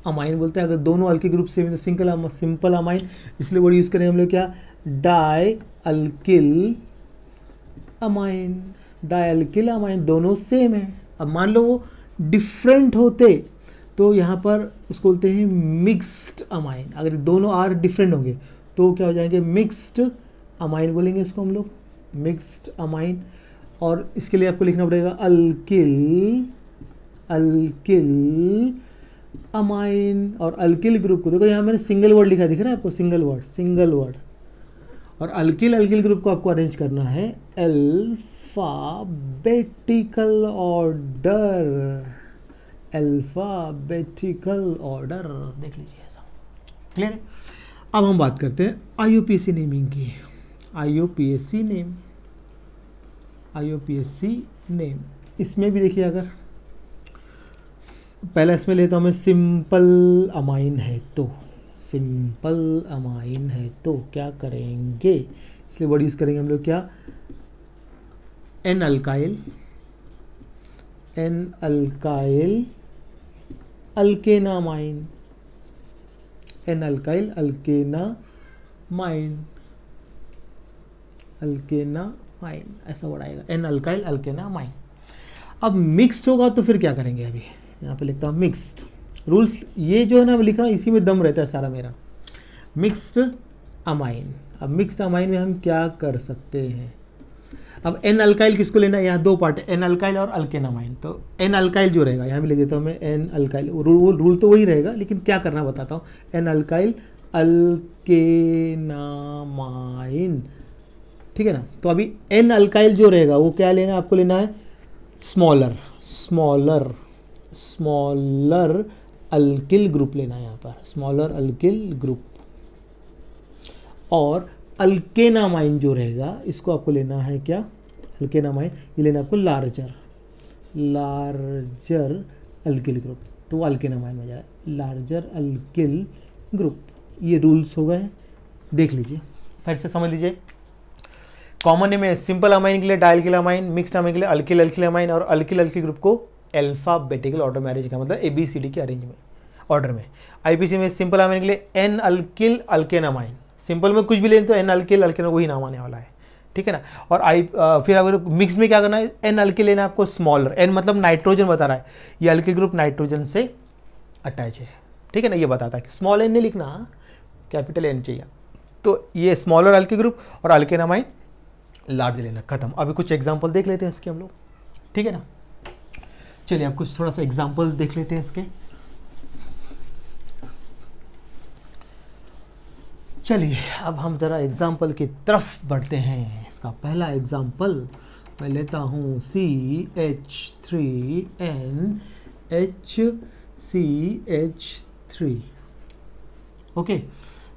अमाइन बोलते हैं अगर दोनों अल्के ग्रुप सेम तो सिंगल सिंपल अमाइन इसलिए वर्ड यूज़ करें हम लोग क्या di alkyl amine di alkyl amine दोनों सेम है अब मान लो वो डिफरेंट होते तो यहाँ पर उसको बोलते हैं मिक्स्ड अमाइन अगर दोनों आर डिफरेंट होंगे तो क्या हो जाएंगे मिक्स्ड अमाइन बोलेंगे इसको हम लोग मिक्स्ड अमाइन और इसके लिए आपको लिखना पड़ेगा अल्किल अल्किल अमाइन और अल्किल ग्रुप को देखो यहाँ मैंने सिंगल वर्ड लिखा दिख रहा है आपको सिंगल वर्ड सिंगल वर्ड और अल्किल अल्किल ग्रुप को आपको अरेंज करना है अल्फाबेटिकल ऑर्डर अल्फाबेटिकल ऑर्डर देख लीजिए ऐसा क्लियर अब हम बात करते हैं आईओपीएससी नेमिंग की आईओपीएससी नेम आईओपीएससी नेम इसमें भी देखिए अगर पहला इसमें लेता हूँ मैं सिंपल अमाइन है तो सिंपल अमाइन है तो क्या करेंगे इसलिए वर्ड यूज़ करेंगे हम लोग क्या N alkyl N alkyl amine N alkyl alkanamine ऐसा वर्ड आएगा एन अल्काइल माइन अब मिक्स्ड होगा तो फिर क्या करेंगे अभी यहाँ पे लिखता हूँ मिक्स्ड रूल्स ये जो है ना लिख रहा हूँ इसी में दम रहता है सारा मेरा मिक्स्ड अमाइन अब मिक्स्ड अमाइन में हम क्या कर सकते हैं अब एन अल्काइल किसको लेना है यहाँ दो पार्ट है एन अल्काइल और अल्केन अमाइन तो एन अल्काइल जो रहेगा यहाँ भी लिख देता हूँ मैं एन अल्काइल रूल रूल तो वही रहेगा लेकिन क्या करना बताता हूँ एन अल्काइल अल्केनामाइन ठीक है ना तो अभी एन अल्काइल जो रहेगा वो क्या लेना है आपको लेना है smaller smaller smaller alkyl group लेना है यहाँ पर स्मॉलर अल्किल ग्रुप और अल्केनामाइन जो रहेगा इसको आपको लेना है क्या अल्केनामाइन ये लेना आपको लार्जर लार्जर अल्किल ग्रुप तो अल्केनामाइन में जाए लार्जर अल्किल ग्रुप ये रूल्स हो गए देख लीजिए फिर से समझ लीजिए कॉमन में सिंपल अमाइन के लिए डायल्किल अमाइन मिक्सड अमाइन के लिए अल्किल अल्किल अमाइन और अल्किल अल्किल ग्रुप को एल्फ़ाबेटिकल ऑर्डर में अरेंज का मतलब ए बी सी डी के अरेंज में ऑर्डर में आईपीसी में सिंपल अमाइन के लिए एन अल्किल अल्केन सिंपल में कुछ भी लें तो एन अल्किल अल्केन वही नाम आने वाला है ठीक है ना और आई फिर अगर मिक्स में क्या करना है एन अल्किल लेना आपको स्मॉलर एन मतलब नाइट्रोजन बता रहा है ये अल्किल ग्रुप नाइट्रोजन से अटैच है ठीक है ना ये बताता है स्मॉल एन नहीं लिखना कैपिटल एन चाहिए तो ये स्मॉलर अल्के ग्रुप और अल्केनामाइन लार्ज लेना खत्म अभी कुछ एग्जाम्पल देख लेते हैं इसके हम लोग ठीक है ना चलिए आप कुछ थोड़ा सा एग्जाम्पल देख लेते हैं इसके चलिए अब हम ज़रा एग्ज़ाम्पल की तरफ बढ़ते हैं इसका पहला एग्ज़ाम्पल मैं लेता हूँ C H three N H C H three okay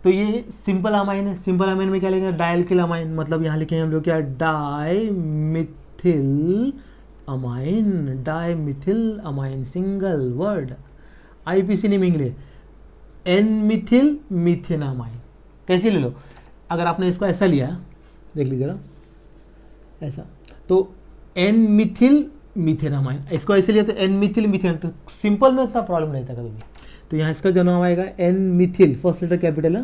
तो ये सिंपल अमाइन है सिंपल अमाइन में क्या लिखा है डायल किल अमाइन मतलब यहाँ लिखे हैं हम लोग क्या di methyl amine methyl amine single word IPC naming ले एन मिथिल मिथिन अमाइन कैसे ले लो अगर आपने इसको ऐसा लिया देख लीजिए जरा ऐसा तो एन मिथिल मिथिन अमाइन इसको ऐसे लिया तो एन मिथिल मिथिन तो सिंपल में इतना प्रॉब्लम नहीं था कभी भी तो यहाँ इसका जो नाम आएगा N methyl first letter capital है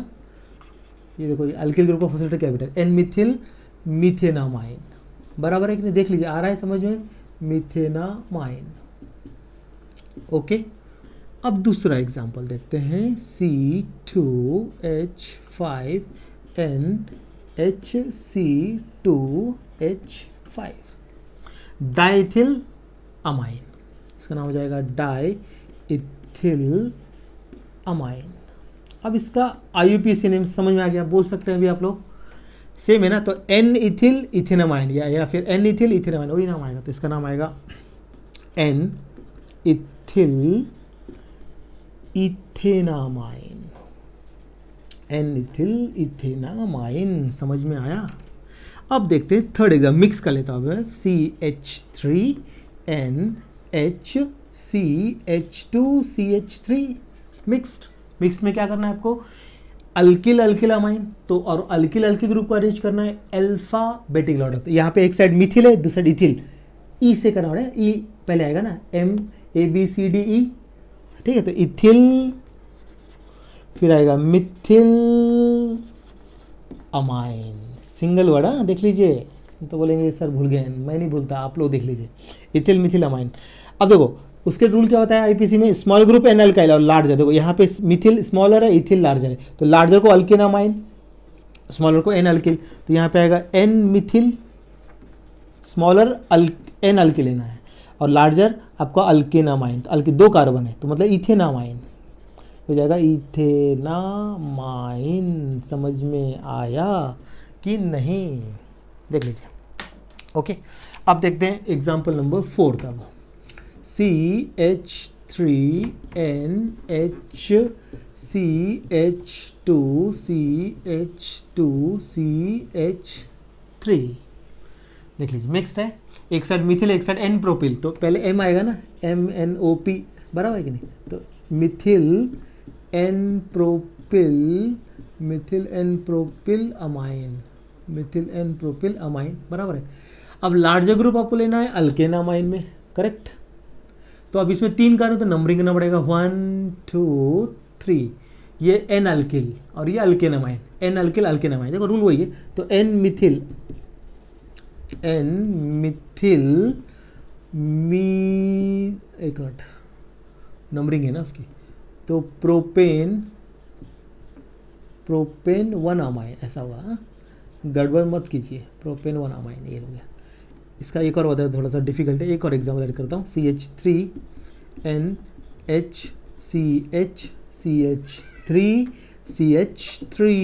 ये देखो ये अल्किल ग्रुप का first letter capital N methyl methanamine बराबर है कि नहीं देख लीजिए आ रहा है समझ में मिथेनामाइन ओके अब दूसरा एग्जाम्पल देखते हैं C two H five N H C two H five diethyl amine इसका नाम हो जाएगा डाई इथिल अमाइन अब इसका I U P C name समझ में आ गया बोल सकते हैं अभी आप लोग सेम है ना तो एन इथिल इथिनमाइन या या फिर एन इथिल इथिनमाइन वही नाम आएगा तो इसका नाम आएगा N ethyl ethanamine N ethyl ethanamine समझ में आया अब देखते हैं थर्ड एग्जाम मिक्स कर लेता हूँ C H three N H C H two C H three mixed mix में क्या करना है आपको अल्किल अल्किल अमाइन तो और अल्किल अल्किल ग्रुप को अरेंज करना है बेटिक ऑर्डर तो यहाँ पे एक साइड मिथिल है दूसरा इथिल ई e से करना पड़ेगा ई पहले आएगा ना M A B C D E ठीक है तो इथिल फिर आएगा मिथिल अमाइन सिंगल वर्ड हाँ देख लीजिए तो बोलेंगे सर भूल गए मैं नहीं भूलता आप लोग देख लीजिए इथिल मिथिल अमाइन अब देखो उसके रूल क्या होता है आईपीसी में स्मॉल ग्रुप एन का और लार्जर देखो यहाँ पे मिथिल स्मॉलर है इथिल लार्जर है तो लार्जर को अल्केनामाइन स्मॉलर को एन अल्किल तो यहाँ पे आएगा एन मिथिल स्मॉलर अल एन अल्कि लेना है और लार्जर आपका अल्केनामाइन तो अल्कि दो कार्बन है तो मतलब इथेनामाइन हो जाएगा इथेनामाइन समझ में आया कि नहीं देख लीजिए ओके अब देखते हैं एग्जाम्पल नंबर फोर का C H three N H C H two C H two C H three देख लीजिए मिक्सड है एक साइड मिथिल एक साइड एन प्रोपिल तो पहले एम आएगा ना एम एन ओ पी बराबर है कि नहीं तो methyl N propyl methyl N propyl amine methyl N propyl amine बराबर है अब लार्जर ग्रुप आपको लेना है अल्केनामाइन में करेक्ट तो अब इसमें तीन कार्य तो नंबरिंग करना पड़ेगा वन टू थ्री ये एन अल्किल और ये अल्केनामाइन एन अल्किल अल्केनामाइन देखो रूल वही है तो एन मिथिल एन मिथिल मी एक मिनट नंबरिंग है ना उसकी तो प्रोपेन प्रोपेन वन अमाइन ऐसा हुआ गड़बड़ मत कीजिए प्रोपेन वन अमाइन ये हो गया इसका एक और बताया थोड़ा सा डिफिकल्ट है एक और एग्जाम्पल एड करता हूँ C H three N H C H C H three C H three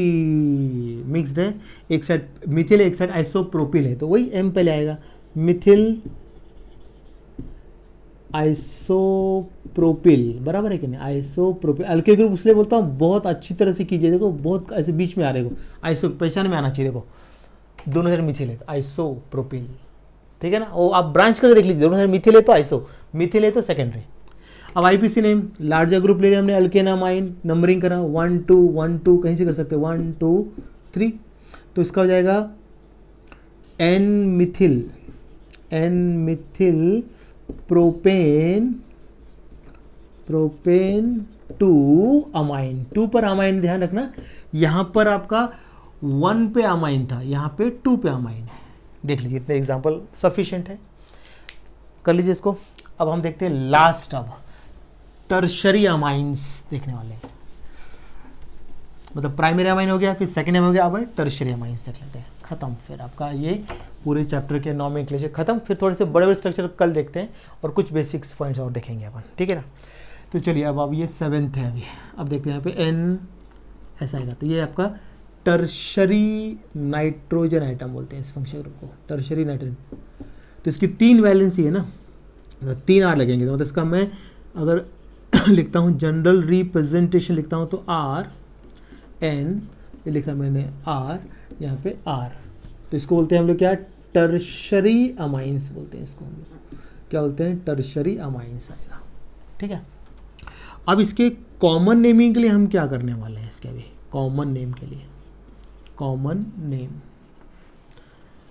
mixed है एक साइड मिथिल एक साइड आइसोप्रोपिल है तो वही एम पहले आएगा मिथिल आइसोप्रोपिल बराबर है कि नहीं आइसोप्रोपिल अल्के ग्रुप इसलिए बोलता हूँ बहुत अच्छी तरह से कीजिए देखो बहुत ऐसे बीच में आ रहे हो आइसो पहचान में आना चाहिए देखो दोनों साइड मिथिल है आइसोप्रोपिल तो ठीक है ना वो आप ब्रांच करके देख लीजिए दोनों साइड मिथिल है तो आइसो मिथिल है तो सेकेंडरी अब आईपीसी नेम लार्जर ग्रुप ले लिया हमने अल्केनामाइन नंबरिंग करा वन टू वन टू कहीं से कर सकते वन टू थ्री तो इसका हो जाएगा N methyl N methyl propane propane two amine two पर अमाइन ध्यान रखना यहां पर आपका वन पे अमाइन था यहाँ पे टू पे अमाइन है देख लीजिए इतने एग्जाम्पल सफिशियंट है कर लीजिए इसको अब हम देखते हैं लास्ट अब टर्शरी अमाइंस देखने वाले मतलब प्राइमरी अमाइन हो गया फिर सेकेंड एम हो गया अब टर्शरी अमाइंस देख लेते हैं खत्म फिर आपका ये पूरे चैप्टर के नॉमिक क्लेचर खत्म फिर थोड़े से बड़े बड़े स्ट्रक्चर कल देखते हैं और कुछ बेसिक्स पॉइंट्स और देखेंगे अपन ठीक है ना तो चलिए अब अब ये सेवेंथ है अभी अब देखते हैं यहाँ पे एन ऐसा आएगा तो ये आपका टर्शरी नाइट्रोजन आइटम बोलते हैं इस फंक्शन ग्रुप को टर्शरी नाइट्रोजन तो इसकी तीन वैलेंसी है ना तो तीन आर लगेंगे तो मतलब इसका मैं अगर [COUGHS] लिखता हूँ जनरल रिप्रेजेंटेशन लिखता हूँ तो आर एन ये लिखा मैंने आर यहाँ पे आर तो इसको बोलते हैं हम लोग क्या टर्शरी अमाइंस बोलते हैं इसको हम लोग क्या बोलते हैं टर्शरी अमाइंस आएगा ठीक है अब इसके कॉमन नेमिंग के लिए हम क्या करने वाले हैं इसके अभी कॉमन नेम के लिए कॉमन नेम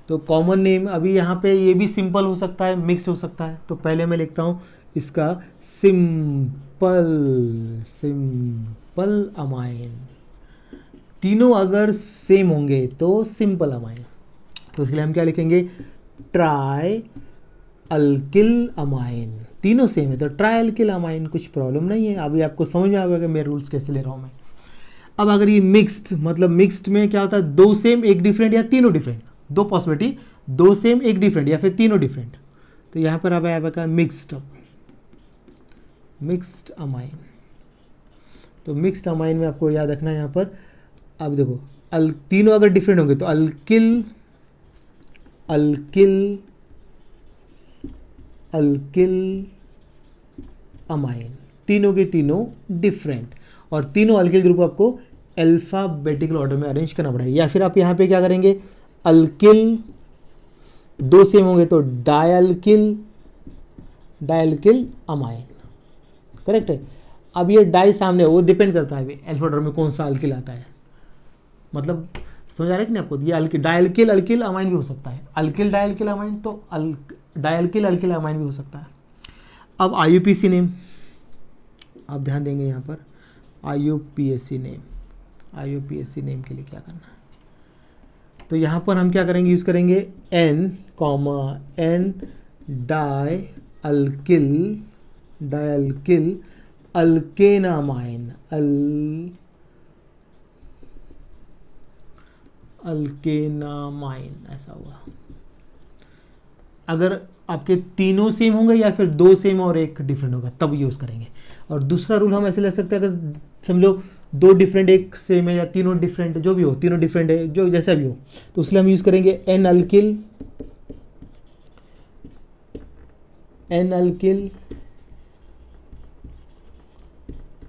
तो कॉमन नेम अभी यहाँ पे ये भी सिंपल हो सकता है मिक्स हो सकता है तो पहले मैं लिखता हूँ इसका सिंपल सिंपल अमाइन तीनों अगर सेम होंगे तो सिंपल अमाइन तो इसके लिए हम क्या लिखेंगे ट्राई अल्किल अमाइन तीनों सेम है तो ट्राई अल्किल अमाइन कुछ प्रॉब्लम नहीं है अभी आपको समझ में आएगा कि मैं रूल्स कैसे ले रहा हूँ मैं अब अगर ये मिक्स्ड मतलब मिक्स्ड में क्या होता है दो सेम एक डिफरेंट या तीनों डिफरेंट दो पॉसिबिलिटी दो सेम एक डिफरेंट या फिर तीनों डिफरेंट तो यहां पर अब आया आपका मिक्स्ड मिक्स्ड अमाइन तो मिक्स्ड अमाइन में आपको याद रखना है पर अब देखो अल तीनों अगर डिफरेंट होंगे तो अल्किल अल्किल अल्किल अमाइन तीनों के तीनों डिफरेंट और तीनों अल्किल ग्रुप आपको अल्फ़ाबेटिकल ऑर्डर में अरेंज करना पड़ेगा या फिर आप यहाँ पे क्या करेंगे अल्किल दो सेम होंगे तो डायल्किल डायल्किल अमाइन करेक्ट है अब ये डाई सामने वो डिपेंड करता है अल्फा ऑर्डर में कौन सा अल्किल आता है मतलब समझ आ रहा है कि नहीं आपको ये अल्किल डायल्किल अल्किल अमाइन भी हो सकता है अल्किल डायल्किल अमाइन तो अल डायल्किल अल्किल अमाइन भी हो सकता है अब आई नेम आप ध्यान देंगे यहाँ पर I U P S C name I U P S C name के लिए क्या करना है तो यहाँ पर हम क्या करेंगे यूज़ करेंगे N comma N di alkyl dialkyl alkanamine अल अल्केनामाइन ऐसा हुआ अगर आपके तीनों सेम होंगे या फिर दो सेम और एक डिफरेंट होगा तब यूज़ करेंगे और दूसरा रूल हम ऐसे ले सकते हैं अगर समझो दो डिफरेंट एक सेम है या तीनों डिफरेंट जो भी हो तीनों डिफरेंट है जो जैसा भी हो तो उसके हम यूज़ करेंगे एन अल्किल एन अल्किल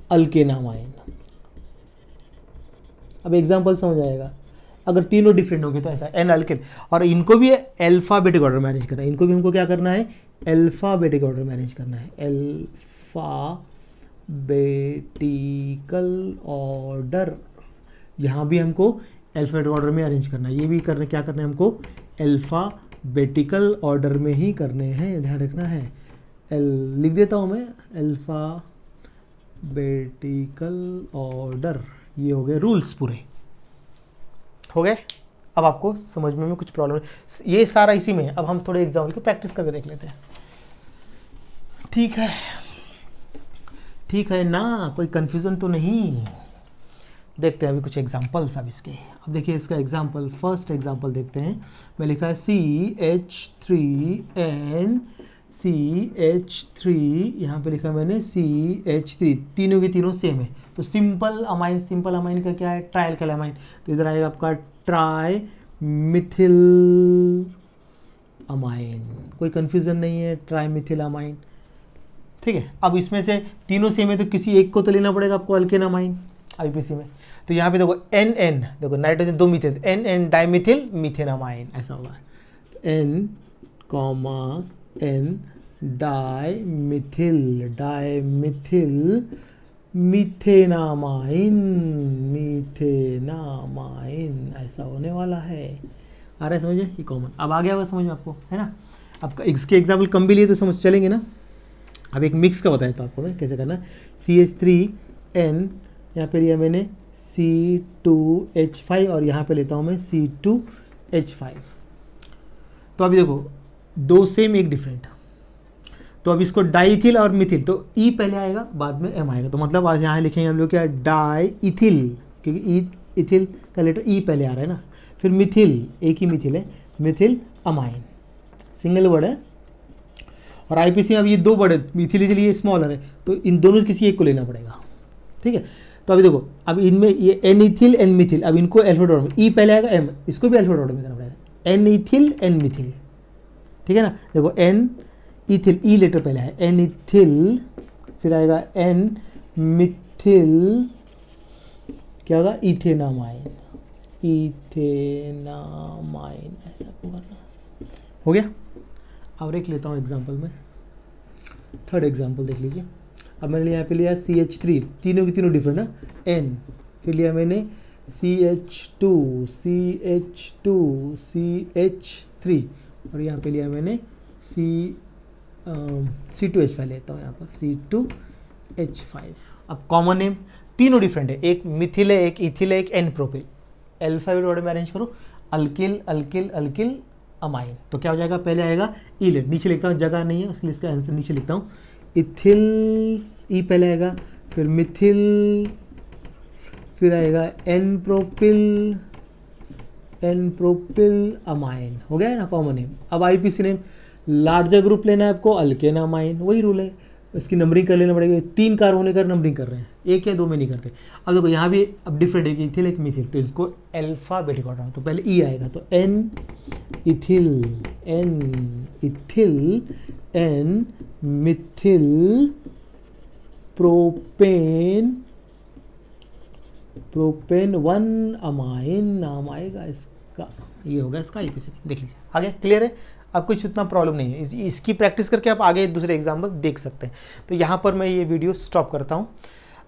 नाम अल्केनामाइन अब एग्जाम्पल समझ आएगा अगर तीनों डिफरेंट होंगे तो ऐसा एन एल्किन और इनको भी एल्फ़ाबेटिक ऑर्डर मैनेज करना है इनको भी हमको क्या करना है एल्फ़ाबेटिक ऑर्डर मैनेज करना है एल्फ़ा बेटिकल ऑर्डर यहाँ भी हमको एल्फ़ाबेटिक ऑर्डर में अरेंज करना है ये भी करना क्या करना है हमको बेटिकल ऑर्डर में ही करने हैं ध्यान रखना है एल लिख देता हूँ मैं बेटिकल ऑर्डर ये हो गए रूल्स पूरे हो गए अब आपको समझ में कुछ प्रॉब्लम ये सारा इसी में अब हम थोड़े एग्जाम्पल की प्रैक्टिस करके देख लेते हैं ठीक है ठीक है ना कोई कंफ्यूजन तो नहीं देखते हैं अभी कुछ एग्जाम्पल्स अब इसके अब देखिए इसका एग्जाम्पल फर्स्ट एग्जाम्पल देखते हैं मैं लिखा है C H three N C H three यहाँ पे लिखा मैंने सी एच थ्री तीनों के तीनों सेम है तो सिंपल अमाइन सिंपल अमाइन का क्या है ट्रायल कल अमाइन तो इधर आएगा आपका ट्राई मिथिल अमाइन कोई कंफ्यूजन नहीं है ट्राई मिथिल अमाइन ठीक है अब इसमें से तीनों सेम है तो किसी एक को तो लेना पड़ेगा आपको अल्केन अमाइन आई में तो यहाँ पे देखो एन एन देखो नाइट्रोजन दो methyl N N di methyl methane amine ऐसा होगा N comma N dimethyl dimethyl methanamine methanamine ऐसा होने वाला है आ रहा है समझे ये कॉमन अब आ गया होगा समझ में आपको है ना आपका इसके एग्जाम्पल कम भी लिए तो समझ चलेंगे ना अब एक मिक्स का बताया तो आपको मैं कैसे करना सी एच थ्री एन यहाँ पे लिया मैंने सी टू एच फाइव और यहाँ पे लेता हूँ मैं सी टू एच फाइव तो अभी देखो दो सेम एक डिफरेंट तो अब इसको डाइथिल और मिथिल तो ई e पहले आएगा बाद में एम आएगा तो मतलब आज यहाँ लिखेंगे हम लोग क्या डाई इथिल क्योंकि ई e, इथिल का लेटर ई e पहले आ रहा है ना फिर मिथिल एक ही मिथिल है मिथिल अमाइन सिंगल वर्ड है और आईपीसी में अब ये दो वर्ड है मिथिल इथिल ये स्मॉलर है तो इन दोनों किसी एक को लेना पड़ेगा ठीक है तो अभी देखो अब इनमें ये एन इथिल एन मिथिल अब इनको एल्फाडोर में ई पहले आएगा एम इसको भी एल्फाडोर में करना पड़ेगा एन इथिल एन मिथिल ठीक है ना देखो एन इथिल ई लेटर पहले है एन इथिल फिर आएगा एन मिथिल क्या होगा इथेनामाइन इथेनामाइन ऐसा करना हो गया अब एक लेता हूँ एग्जाम्पल में थर्ड एग्जाम्पल देख लीजिए अब मैंने यहाँ पे लिया सी एच थ्री तीनों की तीनों डिफरेंट ना एन फिर लिया मैंने C H two C H two C H three और यहाँ पे लिया मैंने C C two H five लेता हूँ यहाँ पर सी टू एच फाइव अब कॉमन नेम तीनों डिफरेंट है एक मिथिल है एक इथिल है एक एन प्रोपिल एल्फाबेट वर्ड में अरेंज करो अल्किल अल्किल अल्किल अमाइन तो क्या हो जाएगा पहले आएगा इल e नीचे लिखता हूँ जगह नहीं है उसके लिए इसका आंसर नीचे लिखता हूँ इथिल ई e पहले आएगा फिर मिथिल फिर आएगा N propyl N propyl amine हो गया है ना कॉमन नेम अब आईपीसी नेम लार्जर ग्रुप लेना है आपको अल्केन अमाइन वही रूल है इसकी नंबरिंग कर लेना पड़ेगा तीन कार होने का नंबरिंग कर रहे हैं एक या दो में नहीं करते अब देखो यहाँ भी अब डिफरेंट एक इथिल एक मिथिल तो इसको एल्फाबेटिक ऑर्डर तो पहले ई e आएगा तो N ethyl N ethyl N methyl propane propane one amine नाम आएगा इसका ये होगा इसका इक्वेशन देख लीजिए आगे क्लियर है अब कुछ इतना प्रॉब्लम नहीं है इस, इसकी प्रैक्टिस करके आप आगे दूसरे एग्जाम्पल देख सकते हैं तो यहाँ पर मैं ये वीडियो स्टॉप करता हूँ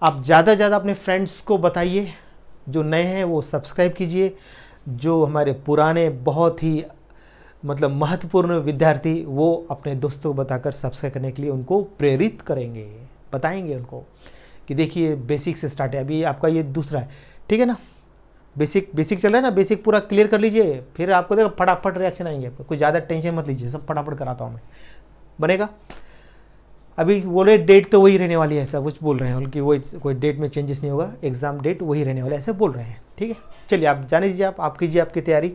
आप ज़्यादा से ज़्यादा अपने फ्रेंड्स को बताइए जो नए हैं वो सब्सक्राइब कीजिए जो हमारे पुराने बहुत ही मतलब महत्वपूर्ण विद्यार्थी वो अपने दोस्तों को बताकर सब्सक्राइब करने के लिए उनको प्रेरित करेंगे बताएंगे उनको कि देखिए बेसिक से स्टार्ट है अभी आपका ये दूसरा है ठीक है ना बेसिक बेसिक चल रहा है ना बेसिक पूरा क्लियर कर लीजिए फिर आपको देखो फटाफट रिएक्शन आएंगे आपको कुछ ज़्यादा टेंशन मत लीजिए सब फटाफट कराता हूँ मैं बनेगा अभी बोले डेट तो वही रहने वाली है ऐसा कुछ बोल रहे हैं उनकी वही कोई डेट में चेंजेस नहीं होगा एग्ज़ाम डेट वही रहने वाला है ऐसे बोल रहे हैं ठीक है चलिए आप जाने दीजिए आप आप कीजिए आपकी तैयारी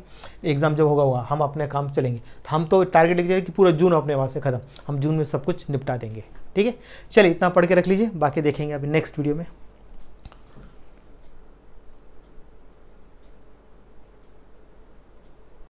एग्ज़ाम जब होगा हुआ हम अपने काम चलेंगे तो हम तो टारगेट लेके जाएंगे कि पूरा जून अपने वहाँ से ख़त्म हम जून में सब कुछ निपटा देंगे ठीक है चलिए इतना पढ़ के रख लीजिए बाकी देखेंगे अभी नेक्स्ट वीडियो में